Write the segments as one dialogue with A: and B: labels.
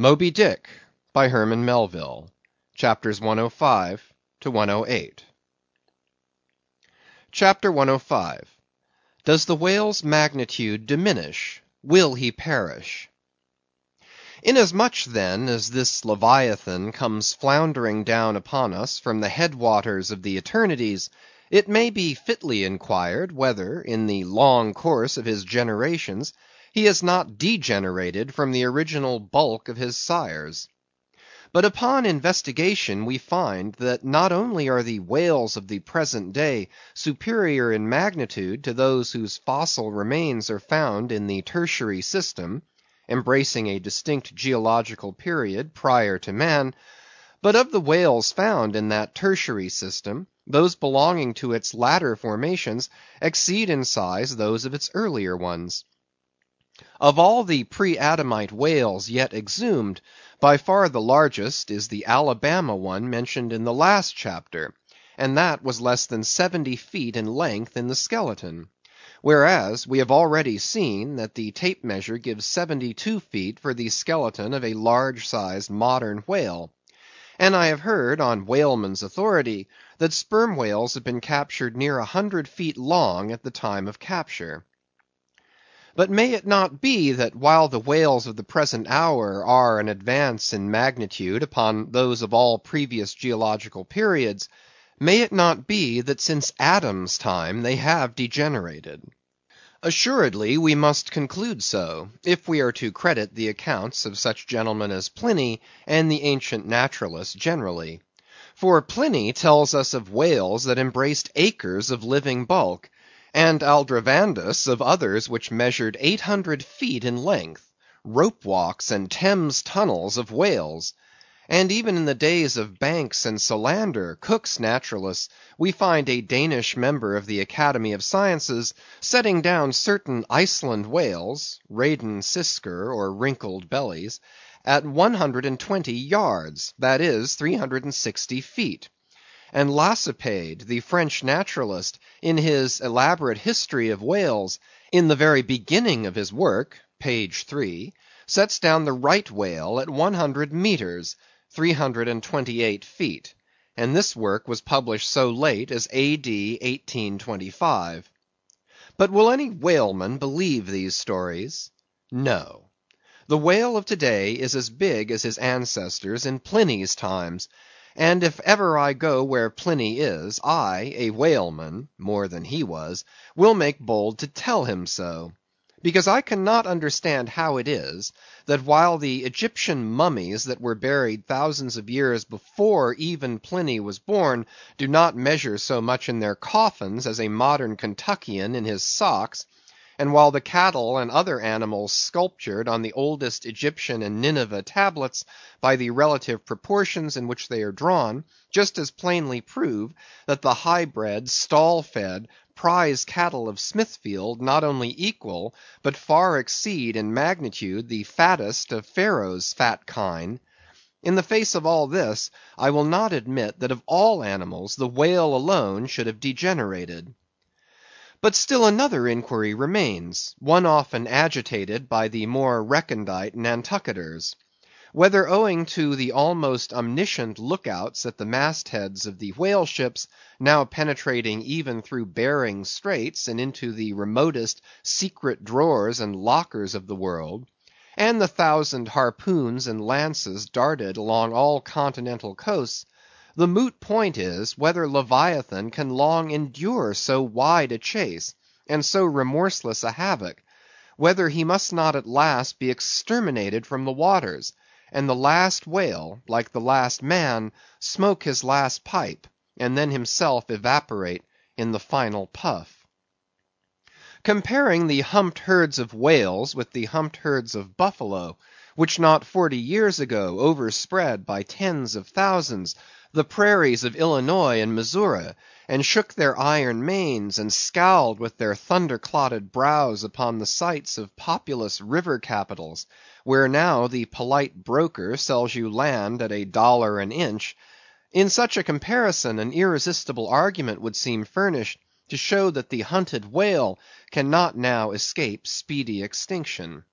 A: MOBY DICK, by Herman Melville. CHAPTERS 105 to 108. CHAPTER 105. Does the Whale's Magnitude Diminish? Will he Perish? Inasmuch, then, as this Leviathan comes floundering down upon us from the head waters of the eternities, it may be fitly inquired, whether, in the long course of his generations he has not degenerated from the original bulk of his sires. But upon investigation we find, that not only are the whales of the present day superior in magnitude to those whose fossil remains are found in the tertiary system (embracing a distinct geological period prior to man), but of the whales found in that tertiary system, those belonging to its latter formations exceed in size those of its earlier ones. Of all the pre Adamite whales yet exhumed, by far the largest is the Alabama one mentioned in the last chapter, and that was less than seventy feet in length in the skeleton; whereas, we have already seen that the tape measure gives seventy two feet for the skeleton of a large sized modern whale. And I have heard, on whalemen's authority, that sperm whales have been captured near a hundred feet long at the time of capture. But may it not be that while the whales of the present hour are an advance in magnitude upon those of all previous geological periods, may it not be that since Adam's time they have degenerated? Assuredly we must conclude so, if we are to credit the accounts of such gentlemen as Pliny and the ancient naturalists generally. For Pliny tells us of whales that embraced acres of living bulk and Aldrovandus of others which measured eight hundred feet in length; rope walks and Thames tunnels of whales; and even in the days of Banks and Solander, Cook's naturalists, we find a Danish member of the Academy of Sciences setting down certain Iceland whales (Radon Sisker, or Wrinkled Bellies) at one hundred and twenty yards, that is, three hundred and sixty feet and Lacépède, the French naturalist, in his elaborate history of whales, in the very beginning of his work (page 3), sets down the Right Whale at one hundred metres (328 feet), and this work was published so late as A.D. 1825. But will any whaleman believe these stories? No. The whale of to day is as big as his ancestors in Pliny's times. And if ever I go where Pliny is, I, a whaleman (more than he was), will make bold to tell him so; because I cannot understand how it is, that while the Egyptian mummies that were buried thousands of years before even Pliny was born, do not measure so much in their coffins as a modern Kentuckian in his socks and while the cattle and other animals sculptured on the oldest Egyptian and Nineveh tablets, by the relative proportions in which they are drawn, just as plainly prove that the high bred, stall fed, prize cattle of Smithfield not only equal, but far exceed in magnitude the fattest of Pharaoh's fat kine. In the face of all this, I will not admit that of all animals the whale alone should have degenerated. But still another inquiry remains, one often agitated by the more recondite Nantucketers. Whether owing to the almost omniscient lookouts at the mastheads of the whale ships, now penetrating even through Behring's Straits and into the remotest secret drawers and lockers of the world; and the thousand harpoons and lances darted along all continental coasts. The moot point is, whether leviathan can long endure so wide a chase, and so remorseless a havoc; whether he must not at last be exterminated from the waters, and the last whale, like the last man, smoke his last pipe, and then himself evaporate in the final puff. Comparing the humped herds of whales with the humped herds of buffalo, which not forty years ago overspread by tens of thousands the prairies of Illinois and Missouri, and shook their iron manes, and scowled with their thunder clotted brows upon the sites of populous river capitals, where now the polite broker sells you land at a dollar an inch; in such a comparison an irresistible argument would seem furnished, to show that the hunted whale cannot now escape speedy extinction.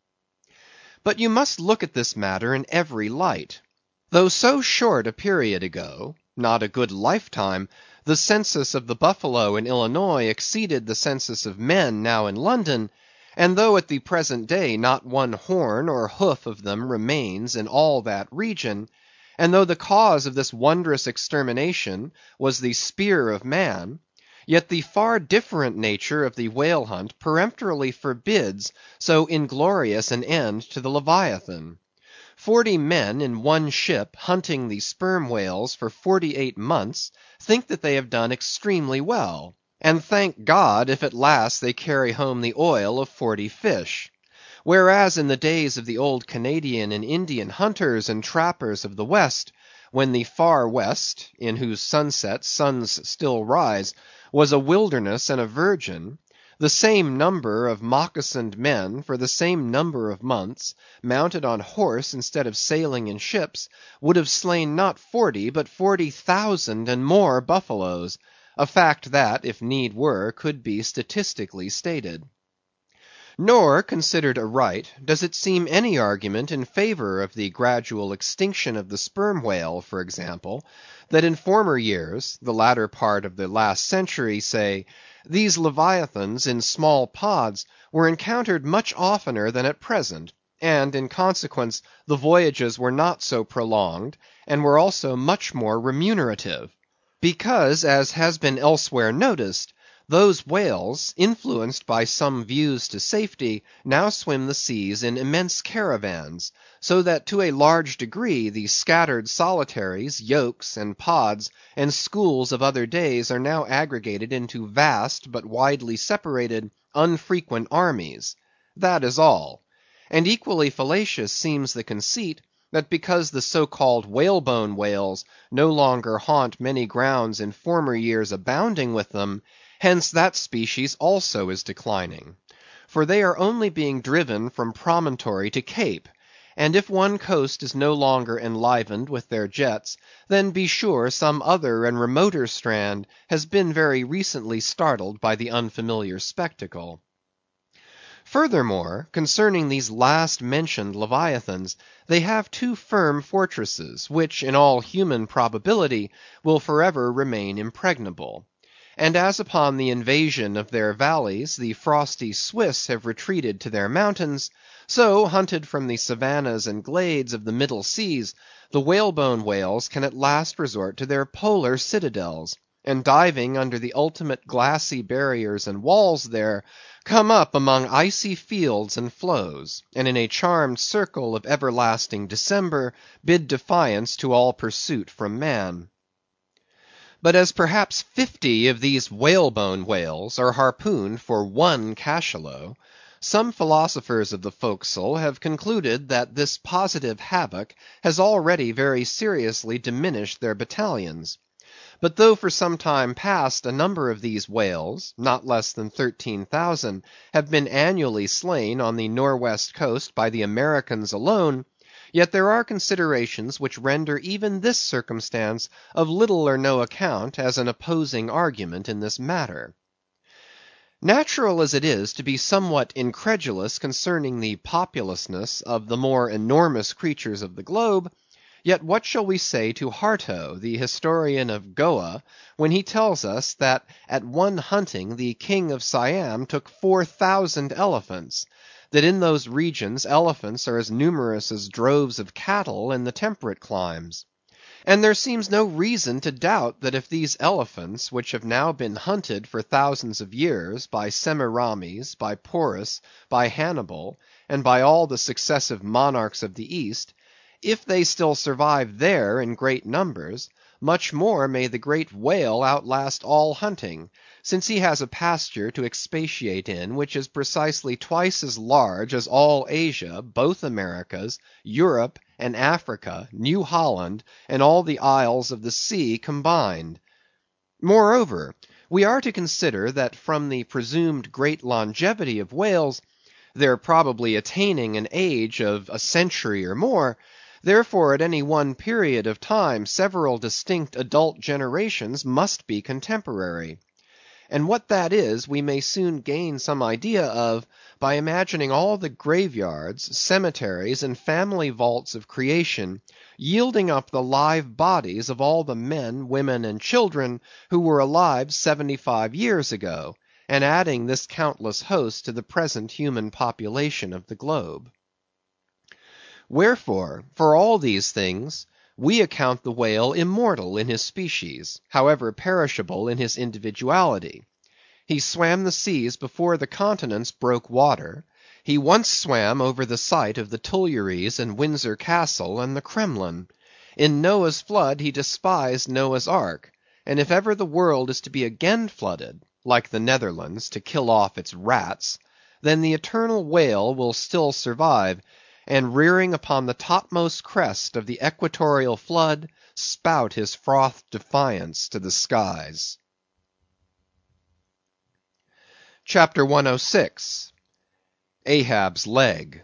A: But you must look at this matter in every light. Though so short a period ago—not a good lifetime—the census of the buffalo in Illinois exceeded the census of men now in London; and though at the present day not one horn or hoof of them remains in all that region; and though the cause of this wondrous extermination was the spear of man; yet the far different nature of the whale hunt peremptorily forbids so inglorious an end to the Leviathan. Forty men in one ship hunting the Sperm Whales for forty eight months, think that they have done extremely well; and thank God if at last they carry home the oil of forty fish. Whereas in the days of the old Canadian and Indian hunters and trappers of the West, when the far West, in whose sunset suns still rise, was a wilderness and a virgin. The same number of moccasined men for the same number of months, mounted on horse instead of sailing in ships, would have slain not forty, but forty thousand and more buffaloes; a fact that, if need were, could be statistically stated. Nor, considered aright, does it seem any argument in favor of the gradual extinction of the Sperm Whale, for example, that in former years—the latter part of the last century, say these leviathans in small pods were encountered much oftener than at present, and, in consequence, the voyages were not so prolonged, and were also much more remunerative; because, as has been elsewhere noticed. Those whales, influenced by some views to safety, now swim the seas in immense caravans; so that to a large degree the scattered solitaries, yokes, and pods, and schools of other days are now aggregated into vast, but widely separated, unfrequent armies. That is all; and equally fallacious seems the conceit, that because the so called whalebone whales no longer haunt many grounds in former years abounding with them. Hence that species also is declining. For they are only being driven from promontory to cape; and if one coast is no longer enlivened with their jets, then be sure some other and remoter strand has been very recently startled by the unfamiliar spectacle. Furthermore, concerning these last mentioned leviathans, they have two firm fortresses, which, in all human probability, will forever remain impregnable. And as upon the invasion of their valleys the frosty Swiss have retreated to their mountains, so, hunted from the savannas and glades of the middle seas, the whalebone whales can at last resort to their polar citadels, and diving under the ultimate glassy barriers and walls there, come up among icy fields and floes, and in a charmed circle of everlasting December, bid defiance to all pursuit from man but as perhaps fifty of these whalebone whales are harpooned for one cachalot, some philosophers of the forecastle have concluded that this positive havoc has already very seriously diminished their battalions. But though for some time past a number of these whales, not less than thirteen thousand, have been annually slain on the Norwest coast by the Americans alone. Yet there are considerations which render even this circumstance of little or no account as an opposing argument in this matter. Natural as it is to be somewhat incredulous concerning the populousness of the more enormous creatures of the globe, yet what shall we say to Harto, the historian of Goa, when he tells us that at one hunting the king of Siam took four thousand elephants? that in those regions elephants are as numerous as droves of cattle in the temperate climes. And there seems no reason to doubt that if these elephants, which have now been hunted for thousands of years by Semiramis, by Porus, by Hannibal, and by all the successive monarchs of the East, if they still survive there in great numbers, much more may the great whale outlast all hunting since he has a pasture to expatiate in which is precisely twice as large as all Asia, both Americas, Europe, and Africa, New Holland, and all the isles of the sea combined. Moreover, we are to consider that from the presumed great longevity of whales, their probably attaining an age of a century or more, therefore at any one period of time several distinct adult generations must be contemporary and what that is we may soon gain some idea of, by imagining all the graveyards, cemeteries, and family vaults of creation, yielding up the live bodies of all the men, women, and children who were alive seventy five years ago, and adding this countless host to the present human population of the globe. Wherefore, for all these things we account the whale immortal in his species, however perishable in his individuality. He swam the seas before the continents broke water; he once swam over the site of the Tuileries and Windsor Castle and the Kremlin; in Noah's flood he despised Noah's ark; and if ever the world is to be again flooded, like the Netherlands, to kill off its rats, then the eternal whale will still survive and rearing upon the topmost crest of the equatorial flood, spout his frothed defiance to the skies. CHAPTER 106. Ahab's Leg.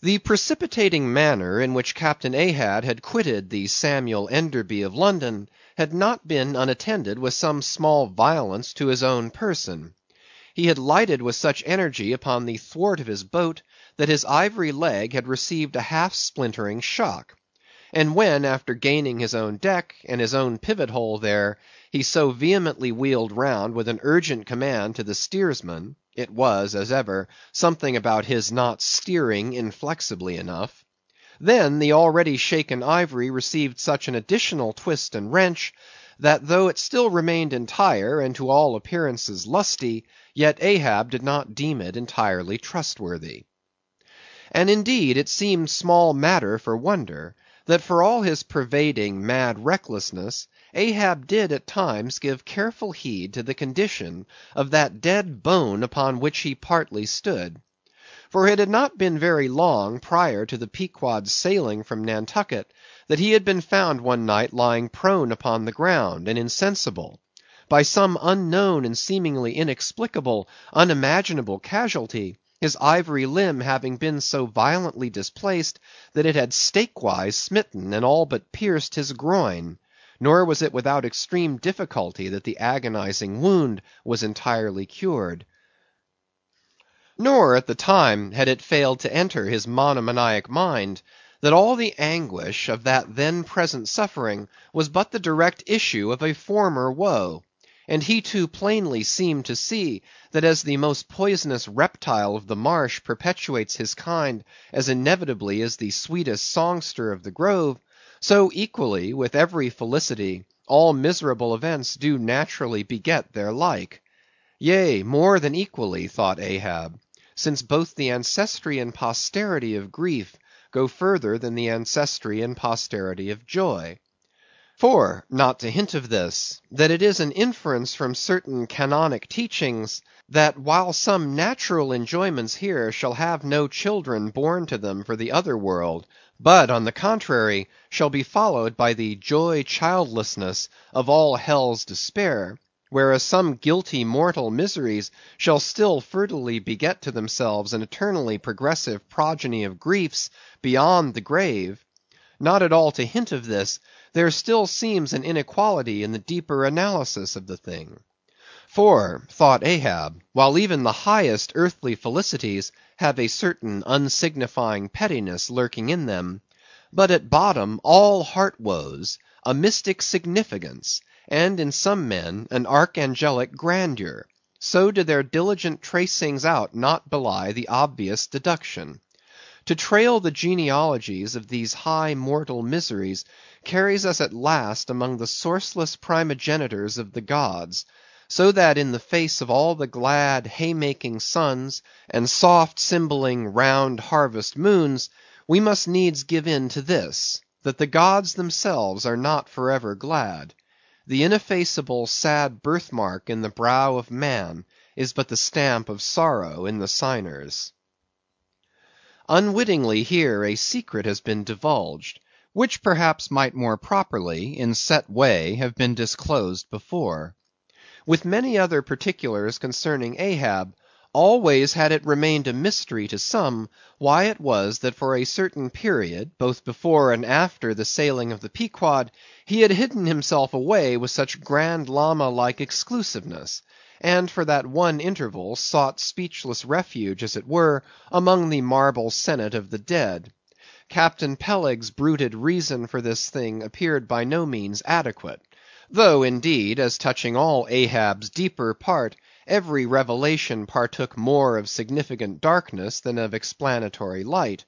A: The precipitating manner in which Captain Ahab had quitted the Samuel Enderby of London had not been unattended with some small violence to his own person. He had lighted with such energy upon the thwart of his boat, that his ivory leg had received a half splintering shock; and when, after gaining his own deck, and his own pivot hole there, he so vehemently wheeled round with an urgent command to the steersman, it was, as ever, something about his not steering inflexibly enough. Then, the already shaken ivory received such an additional twist and wrench that though it still remained entire, and to all appearances lusty, yet Ahab did not deem it entirely trustworthy. And indeed it seemed small matter for wonder, that for all his pervading, mad recklessness, Ahab did at times give careful heed to the condition of that dead bone upon which he partly stood. For it had not been very long prior to the Pequod's sailing from Nantucket, that he had been found one night lying prone upon the ground, and insensible. By some unknown and seemingly inexplicable, unimaginable casualty, his ivory limb having been so violently displaced, that it had stakewise smitten and all but pierced his groin; nor was it without extreme difficulty that the agonizing wound was entirely cured. Nor, at the time, had it failed to enter his monomaniac mind that all the anguish of that then present suffering was but the direct issue of a former woe; and he too plainly seemed to see, that as the most poisonous reptile of the marsh perpetuates his kind as inevitably as the sweetest songster of the grove, so equally, with every felicity, all miserable events do naturally beget their like. Yea, more than equally, thought Ahab, since both the ancestry and posterity of grief go further than the ancestry and posterity of joy. For, not to hint of this, that it is an inference from certain canonic teachings, that while some natural enjoyments here shall have no children born to them for the other world, but, on the contrary, shall be followed by the joy childlessness of all hell's despair whereas some guilty mortal miseries shall still fertilely beget to themselves an eternally progressive progeny of griefs beyond the grave; not at all to hint of this, there still seems an inequality in the deeper analysis of the thing. For, thought Ahab, while even the highest earthly felicities have a certain unsignifying pettiness lurking in them, but at bottom all heart woes, a mystic significance! and in some men an archangelic grandeur; so do their diligent tracings out not belie the obvious deduction. To trail the genealogies of these high mortal miseries carries us at last among the sourceless primogenitors of the gods; so that in the face of all the glad haymaking suns, and soft cymballing round harvest moons, we must needs give in to this, that the gods themselves are not forever glad. The ineffaceable, sad birthmark in the brow of man is but the stamp of sorrow in the signers. Unwittingly here a secret has been divulged, which perhaps might more properly, in set way, have been disclosed before. With many other particulars concerning Ahab. Always had it remained a mystery to some, why it was that for a certain period, both before and after the sailing of the Pequod, he had hidden himself away with such Grand Lama like exclusiveness; and for that one interval sought speechless refuge, as it were, among the marble senate of the dead. Captain Peleg's bruited reason for this thing appeared by no means adequate; though, indeed, as touching all Ahab's deeper part every revelation partook more of significant darkness than of explanatory light.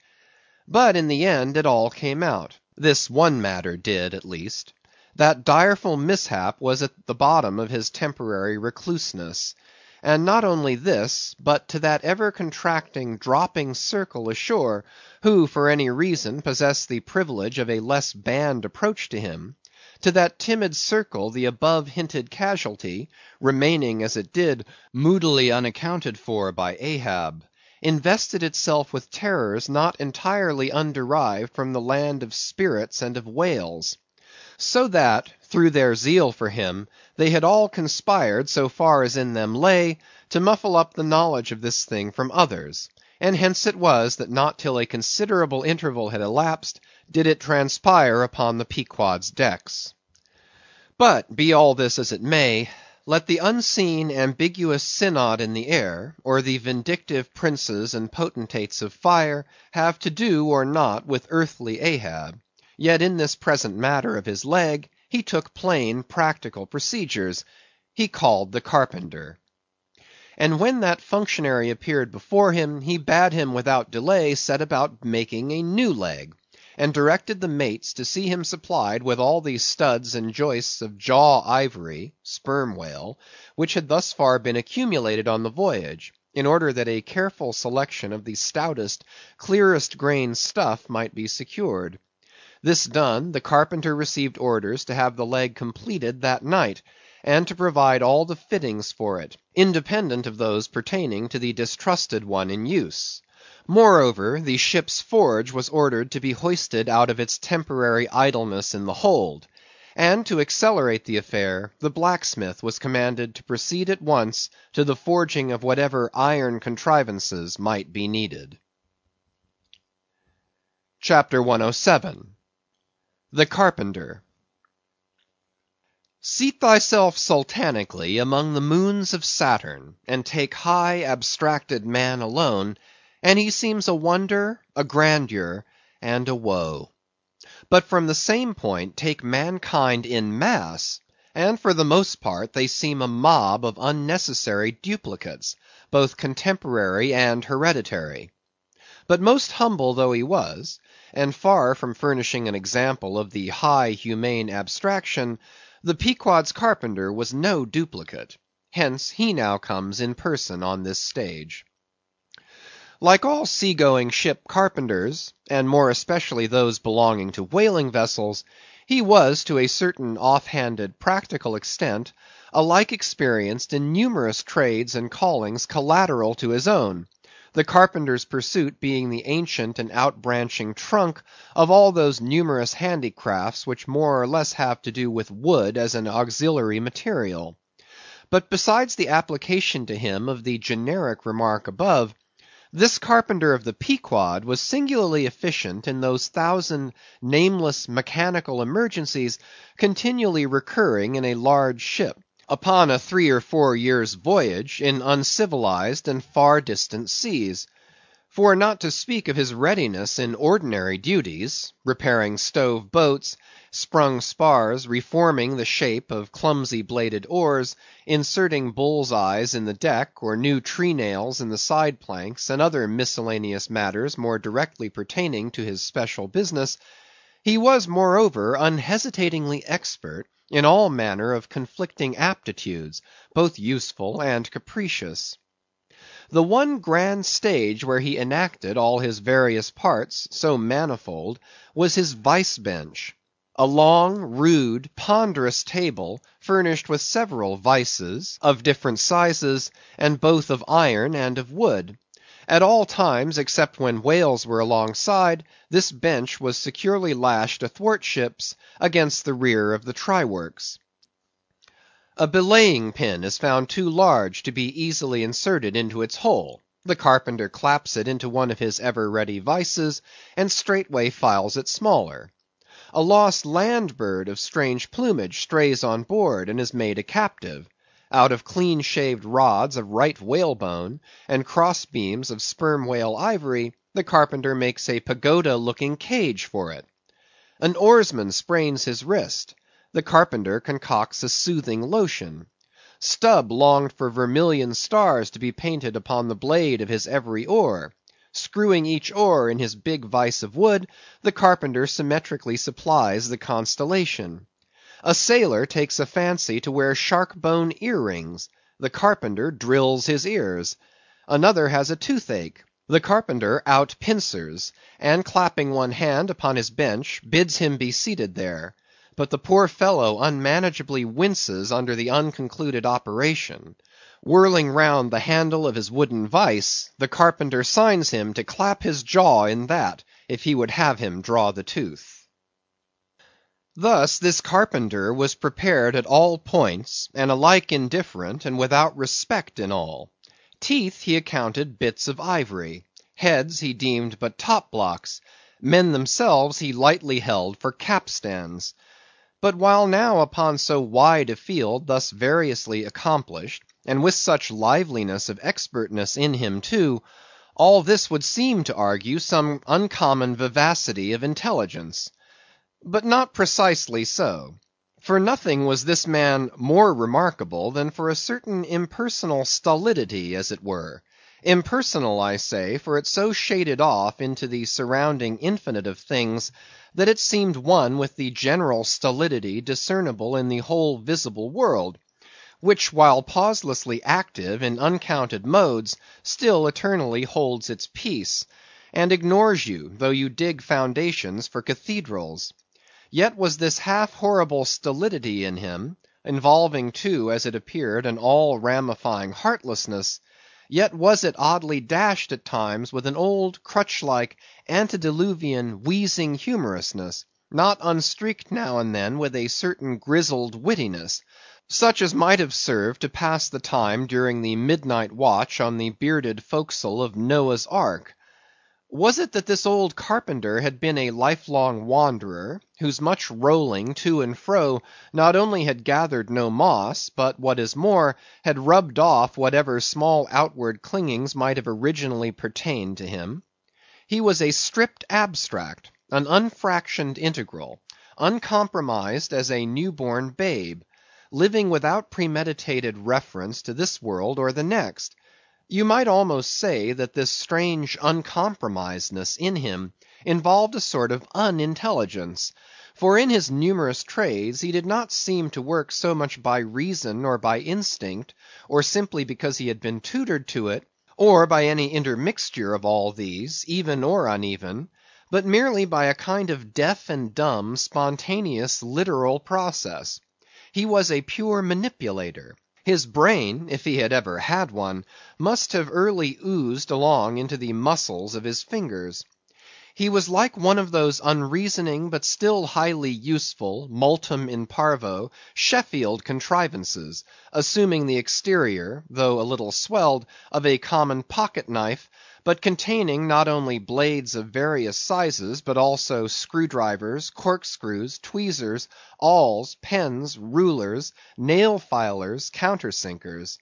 A: But in the end it all came out. This one matter did, at least. That direful mishap was at the bottom of his temporary recluseness. And not only this, but to that ever contracting, dropping circle ashore, who for any reason possessed the privilege of a less banned approach to him. To that timid circle the above hinted casualty, remaining as it did, moodily unaccounted for by Ahab, invested itself with terrors not entirely underived from the land of spirits and of whales. So that, through their zeal for him, they had all conspired, so far as in them lay, to muffle up the knowledge of this thing from others; and hence it was that not till a considerable interval had elapsed did it transpire upon the Pequod's decks. But be all this as it may, let the unseen ambiguous synod in the air, or the vindictive princes and potentates of fire, have to do or not with earthly Ahab, yet in this present matter of his leg, he took plain practical procedures; he called the carpenter. And when that functionary appeared before him, he bade him without delay set about making a new leg and directed the mates to see him supplied with all the studs and joists of jaw ivory (sperm whale) which had thus far been accumulated on the voyage, in order that a careful selection of the stoutest, clearest grained stuff might be secured. This done, the carpenter received orders to have the leg completed that night, and to provide all the fittings for it, independent of those pertaining to the distrusted one in use. Moreover, the ship's forge was ordered to be hoisted out of its temporary idleness in the hold; and to accelerate the affair, the blacksmith was commanded to proceed at once to the forging of whatever iron contrivances might be needed. CHAPTER 107. The Carpenter. Seat thyself sultanically among the moons of Saturn, and take high abstracted man alone! and he seems a wonder, a grandeur, and a woe. But from the same point take mankind in mass, and for the most part they seem a mob of unnecessary duplicates, both contemporary and hereditary. But most humble though he was, and far from furnishing an example of the high humane abstraction, the Pequod's carpenter was no duplicate; hence he now comes in person on this stage. Like all sea going ship carpenters, and more especially those belonging to whaling vessels, he was to a certain off handed practical extent, alike experienced in numerous trades and callings collateral to his own; the carpenter's pursuit being the ancient and outbranching trunk of all those numerous handicrafts which more or less have to do with wood as an auxiliary material. But besides the application to him of the generic remark above. This carpenter of the Pequod was singularly efficient in those thousand nameless mechanical emergencies continually recurring in a large ship, upon a three or four years' voyage in uncivilized and far distant seas. For not to speak of his readiness in ordinary duties—repairing stove boats, sprung spars, reforming the shape of clumsy bladed oars, inserting bull's eyes in the deck, or new tree nails in the side planks, and other miscellaneous matters more directly pertaining to his special business—he was moreover unhesitatingly expert in all manner of conflicting aptitudes, both useful and capricious. The one grand stage where he enacted all his various parts, so manifold, was his vice bench; a long, rude, ponderous table, furnished with several vices, of different sizes, and both of iron and of wood. At all times, except when whales were alongside, this bench was securely lashed athwartships against the rear of the try works. A belaying pin is found too large to be easily inserted into its hole; the carpenter claps it into one of his ever ready vices, and straightway files it smaller. A lost land bird of strange plumage strays on board, and is made a captive. Out of clean shaved rods of right whalebone, and cross beams of sperm whale ivory, the carpenter makes a pagoda looking cage for it. An oarsman sprains his wrist the carpenter concocts a soothing lotion. Stubb longed for vermilion stars to be painted upon the blade of his every oar; screwing each oar in his big vice of wood, the carpenter symmetrically supplies the constellation. A sailor takes a fancy to wear shark bone earrings. the carpenter drills his ears. Another has a toothache; the carpenter out pincers, and clapping one hand upon his bench, bids him be seated there but the poor fellow unmanageably winces under the unconcluded operation. Whirling round the handle of his wooden vice, the carpenter signs him to clap his jaw in that, if he would have him draw the tooth. Thus this carpenter was prepared at all points, and alike indifferent, and without respect in all. Teeth he accounted bits of ivory; heads he deemed but top blocks; men themselves he lightly held for capstans. But while now upon so wide a field thus variously accomplished, and with such liveliness of expertness in him too, all this would seem to argue some uncommon vivacity of intelligence. But not precisely so; for nothing was this man more remarkable than for a certain impersonal stolidity, as it were. Impersonal, I say, for it so shaded off into the surrounding infinite of things, that it seemed one with the general stolidity discernible in the whole visible world; which while pauselessly active in uncounted modes, still eternally holds its peace, and ignores you, though you dig foundations for cathedrals. Yet was this half horrible stolidity in him, involving too as it appeared an all ramifying heartlessness yet was it oddly dashed at times with an old, crutch like, antediluvian, wheezing humorousness, not unstreaked now and then with a certain grizzled wittiness, such as might have served to pass the time during the midnight watch on the bearded forecastle of Noah's ark. Was it that this old carpenter had been a lifelong wanderer, whose much rolling to and fro not only had gathered no moss, but what is more, had rubbed off whatever small outward clingings might have originally pertained to him? He was a stripped abstract, an unfractioned integral, uncompromised as a new born babe, living without premeditated reference to this world or the next. You might almost say that this strange uncompromisedness in him involved a sort of unintelligence; for in his numerous trades he did not seem to work so much by reason or by instinct, or simply because he had been tutored to it, or by any intermixture of all these, even or uneven, but merely by a kind of deaf and dumb, spontaneous, literal process. He was a pure manipulator. His brain, if he had ever had one, must have early oozed along into the muscles of his fingers. He was like one of those unreasoning but still highly useful, multum in parvo, Sheffield contrivances, assuming the exterior, though a little swelled, of a common pocket knife but containing not only blades of various sizes, but also screw drivers, corkscrews, tweezers, awls, pens, rulers, nail filers, countersinkers.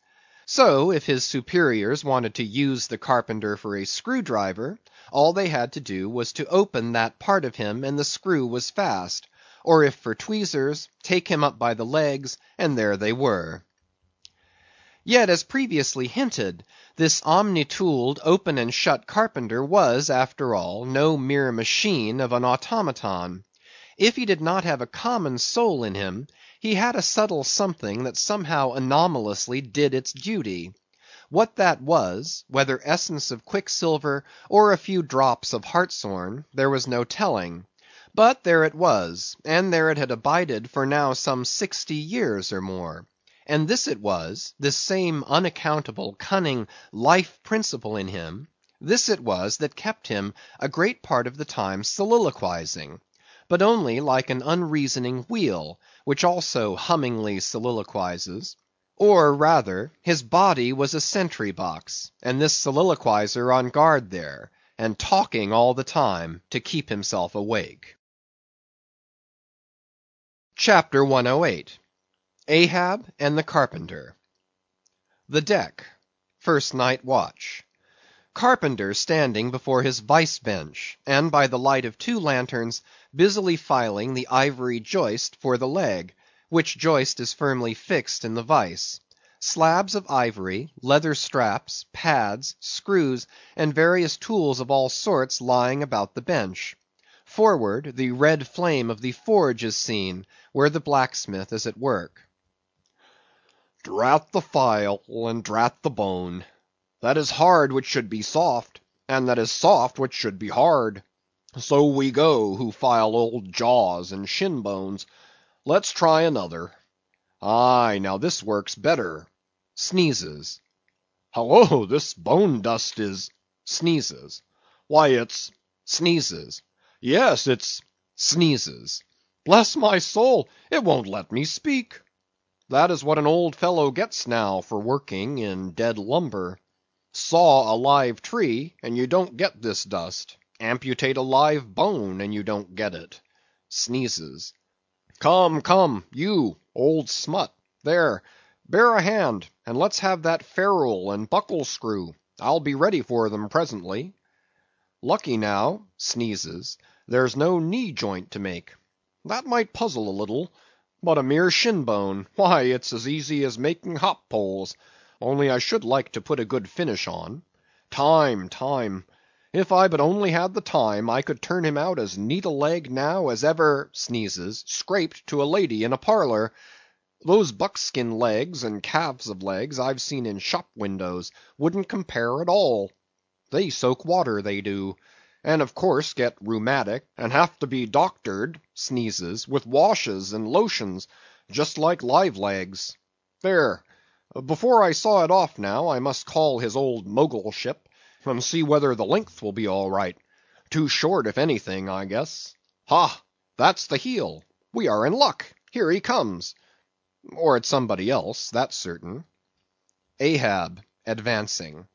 A: So, if his superiors wanted to use the carpenter for a screw driver, all they had to do was to open that part of him and the screw was fast; or if for tweezers, take him up by the legs, and there they were. Yet, as previously hinted, this omni open and shut carpenter was, after all, no mere machine of an automaton. If he did not have a common soul in him, he had a subtle something that somehow anomalously did its duty. What that was, whether essence of quicksilver, or a few drops of hartshorn, there was no telling; but there it was, and there it had abided for now some sixty years or more. And this it was, this same unaccountable, cunning life principle in him, this it was that kept him a great part of the time soliloquizing; but only like an unreasoning wheel, which also hummingly soliloquizes; or rather, his body was a sentry box, and this soliloquizer on guard there, and talking all the time to keep himself awake. CHAPTER 108. Ahab and the Carpenter. The Deck. First Night Watch. Carpenter standing before his vice bench, and by the light of two lanterns busily filing the ivory joist for the leg, which joist is firmly fixed in the vice. Slabs of ivory, leather straps, pads, screws, and various tools of all sorts lying about the bench. Forward, the red flame of the forge is seen, where the blacksmith is at work. Drat the file, and drat the bone; that is hard which should be soft, and that is soft which should be hard. So we go, who file old jaws and shin bones. Let's try another. Aye, now this works better. Halloa, this bone dust is— Why, it's— Yes, it's— Bless my soul, it won't let me speak. That is what an old fellow gets now for working in dead lumber. Saw a live tree, and you don't get this dust; amputate a live bone, and you don't get it. Come, come, you, old smut, there, bear a hand, and let's have that ferrule and buckle screw; I'll be ready for them presently. Lucky now there's no knee joint to make. That might puzzle a little. But a mere shin bone! why, it's as easy as making hop poles, only I should like to put a good finish on. Time, time! if I but only had the time, I could turn him out as neat a leg now as ever scraped to a lady in a parlor. Those buckskin legs and calves of legs I've seen in shop windows wouldn't compare at all. They soak water, they do and of course get rheumatic, and have to be doctored with washes and lotions, just like live legs. There, before I saw it off now, I must call his old mogul ship and see whether the length will be all right; too short if anything, I guess. Ha! that's the heel; we are in luck; here he comes. Or it's somebody else, that's certain. AHAB (advancing).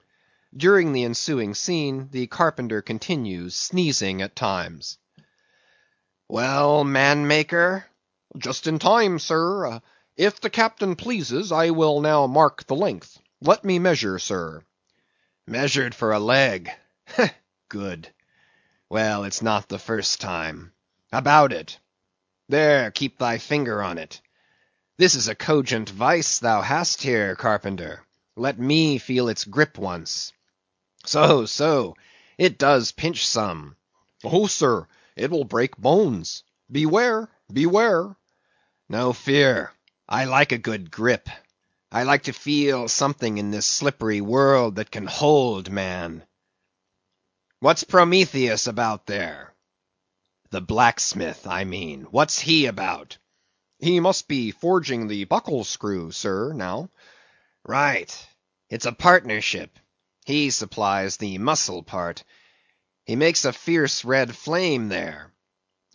A: During the ensuing scene, the carpenter continues, sneezing at times. "Well, man maker?" "Just in time, sir. Uh, if the Captain pleases, I will now mark the length. Let me measure, sir." "Measured for a leg! Good. Well, it's not the first time. About it. There, keep thy finger on it. This is a cogent vice thou hast here, carpenter; let me feel its grip once. So, so, it does pinch some. Oh, sir, it will break bones. Beware, beware! No fear, I like a good grip. I like to feel something in this slippery world that can hold man. What's Prometheus about there? The blacksmith, I mean. What's he about? He must be forging the buckle screw, sir, now. Right. It's a partnership. He supplies the muscle part. He makes a fierce red flame there.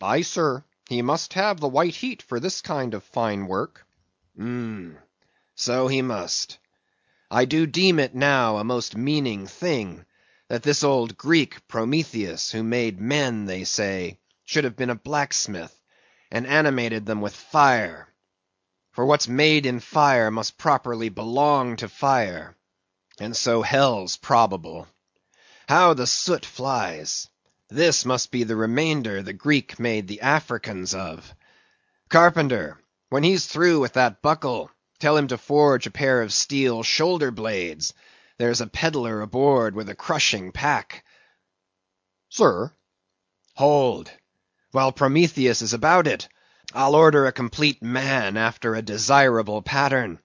A: Aye, sir, he must have the white heat for this kind of fine work. Mm. so he must. I do deem it now a most meaning thing, that this old Greek Prometheus, who made men, they say, should have been a blacksmith, and animated them with fire; for what's made in fire must properly belong to fire and so hell's probable. How the soot flies! This must be the remainder the Greek made the Africans of. Carpenter, when he's through with that buckle, tell him to forge a pair of steel shoulder blades; there's a peddler aboard with a crushing pack." "Sir?" "Hold! While Prometheus is about it, I'll order a complete man after a desirable pattern.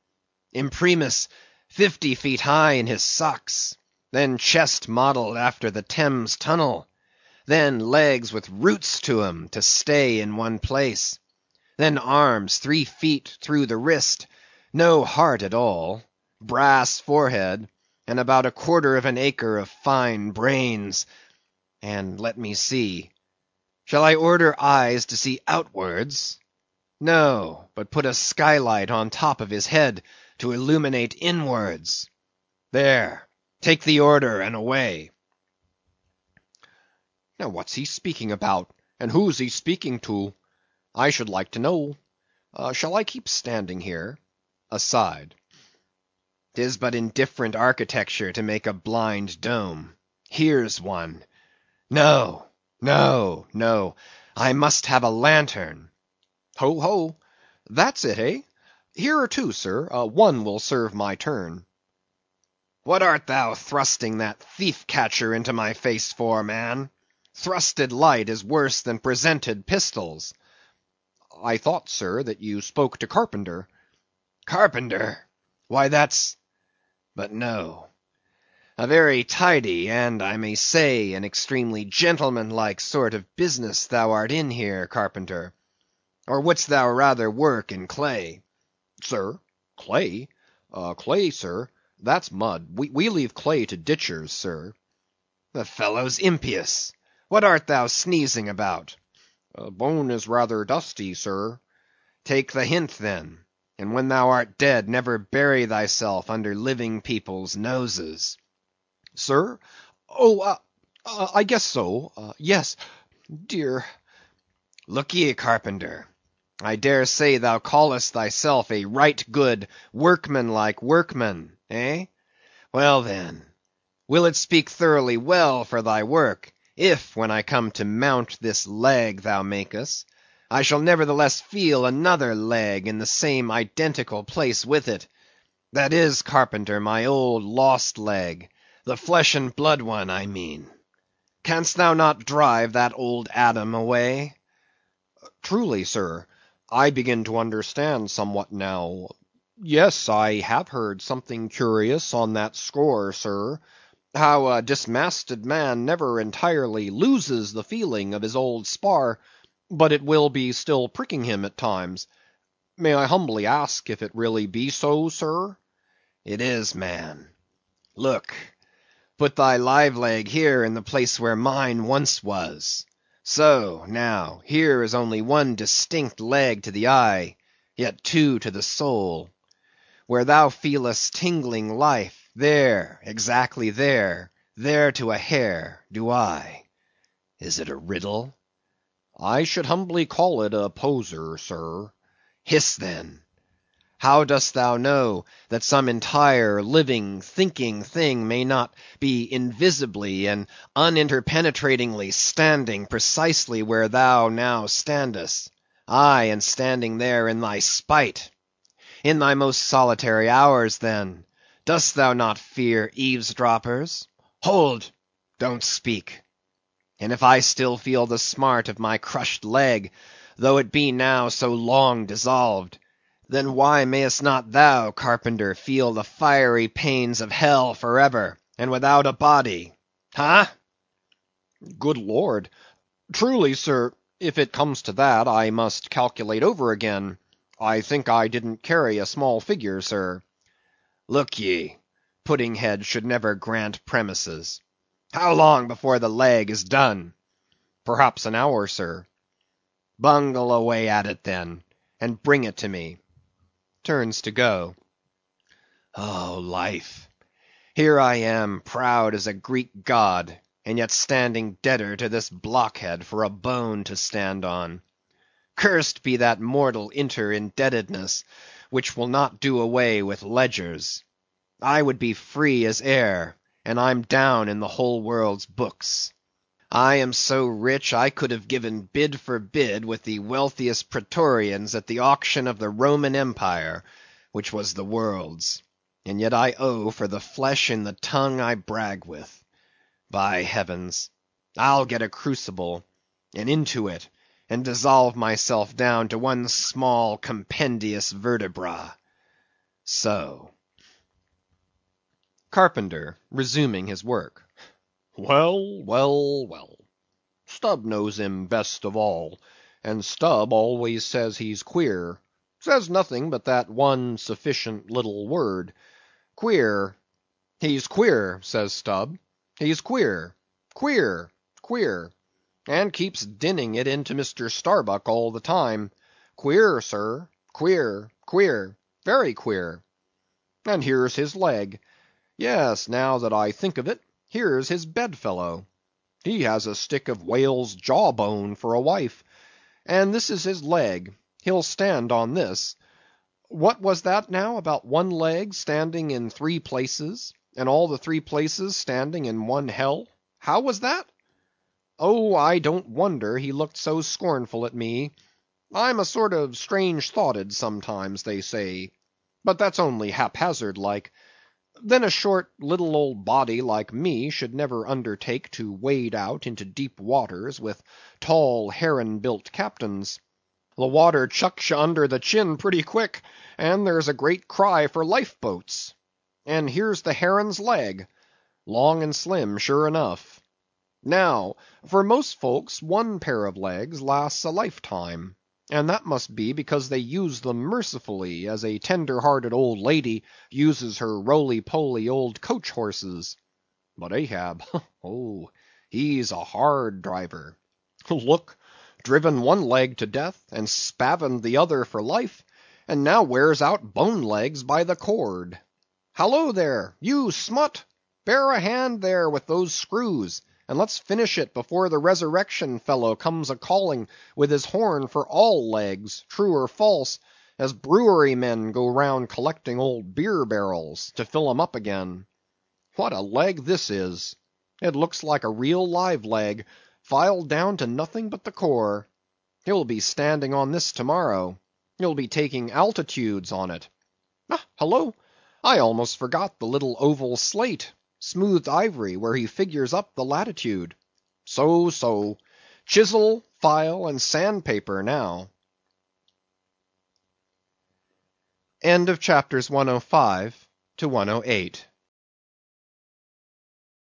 A: Imprimis! fifty feet high in his socks; then chest modelled after the Thames Tunnel; then legs with roots to 'em to stay in one place; then arms three feet through the wrist; no heart at all; brass forehead, and about a quarter of an acre of fine brains; and let me see; shall I order eyes to see outwards? No, but put a skylight on top of his head to illuminate inwards. There, take the order and away." "Now what's he speaking about, and who's he speaking to? I should like to know. Uh, shall I keep standing here?" (Aside.) "'Tis but indifferent architecture to make a blind dome. Here's one. No, no, no; I must have a lantern. Ho, ho! That's it, eh? Here are two, sir; uh, one will serve my turn." "What art thou thrusting that thief catcher into my face for, man? Thrusted light is worse than presented pistols." "I thought, sir, that you spoke to Carpenter." "Carpenter! why that's—but no; a very tidy, and, I may say, an extremely gentlemanlike sort of business thou art in here, Carpenter; or wouldst thou rather work in clay? sir? Clay? Uh, clay, sir? That's mud; we leave clay to ditchers, sir." "The fellow's impious. What art thou sneezing about?" "Bone is rather dusty, sir." "Take the hint, then; and when thou art dead, never bury thyself under living people's noses." "Sir? Oh, uh, uh, I guess so; yes, dear." "Look ye, carpenter. I dare say thou callest thyself a right good, workmanlike workman, eh? Well, then, will it speak thoroughly well for thy work, if, when I come to mount this leg thou makest, I shall nevertheless feel another leg in the same identical place with it; that is, carpenter, my old lost leg, the flesh and blood one, I mean. Canst thou not drive that old Adam away? Truly, sir. I begin to understand somewhat now. Yes, I have heard something curious on that score, sir; how a dismasted man never entirely loses the feeling of his old spar, but it will be still pricking him at times. May I humbly ask if it really be so, sir?" "It is, man. Look! put thy live leg here in the place where mine once was. So, now, here is only one distinct leg to the eye, yet two to the soul. Where thou feelest tingling life, there, exactly there, there to a hair, do I. Is it a riddle? I should humbly call it a poser, sir. Hiss, then! How dost thou know that some entire, living, thinking thing may not be invisibly and uninterpenetratingly standing precisely where thou now standest; aye, and standing there in thy spite? In thy most solitary hours, then, dost thou not fear eavesdroppers? Hold! don't speak. And if I still feel the smart of my crushed leg, though it be now so long dissolved! Then why mayest not thou, carpenter, feel the fiery pains of hell for ever, and without a body? Ha?" "Good Lord! truly, sir, if it comes to that, I must calculate over again. I think I didn't carry a small figure, sir." "Look ye, pudding head should never grant premises. How long before the leg is done?" "Perhaps an hour, sir." "Bungle away at it, then, and bring it to me. (turns to go). Oh, life! here I am, proud as a Greek god, and yet standing debtor to this blockhead for a bone to stand on. Cursed be that mortal inter indebtedness, which will not do away with ledgers. I would be free as air, and I'm down in the whole world's books. I am so rich I could have given bid for bid with the wealthiest Praetorians at the auction of the Roman empire, which was the world's; and yet I owe for the flesh in the tongue I brag with. By heavens! I'll get a crucible, and into it, and dissolve myself down to one small compendious vertebra. So." Carpenter resuming his work. Well, well, well. Stubb knows him best of all, and Stubb always says he's queer; says nothing but that one sufficient little word, queer. He's queer, says Stubb; he's queer, queer, queer; and keeps dinning it into Mr. Starbuck all the time; queer, sir, queer, queer, very queer. And here's his leg; yes, now that I think of it here's his bedfellow. He has a stick of whale's jawbone for a wife; and this is his leg; he'll stand on this. What was that now about one leg standing in three places, and all the three places standing in one hell? How was that? Oh, I don't wonder he looked so scornful at me. I'm a sort of strange thoughted sometimes, they say; but that's only haphazard like. Then a short, little old body like me should never undertake to wade out into deep waters with tall, heron built captains. The water chucks you under the chin pretty quick, and there's a great cry for life boats. And here's the heron's leg; long and slim, sure enough. Now, for most folks one pair of legs lasts a lifetime and that must be because they use them mercifully, as a tender hearted old lady uses her roly poly old coach horses. But Ahab, oh! he's a hard driver. Look! driven one leg to death, and spavined the other for life, and now wears out bone legs by the cord. Hallo there, you smut! bear a hand there with those screws and let's finish it before the resurrection fellow comes a calling with his horn for all legs, true or false, as brewery men go round collecting old beer barrels to fill 'em up again. What a leg this is! It looks like a real live leg, filed down to nothing but the core. He'll be standing on this to morrow. He'll be taking altitudes on it. Ah, hullo! I almost forgot the little oval slate smoothed ivory where he figures up the latitude. So, so; chisel, file, and sandpaper now." End of CHAPTERS 105 to 108.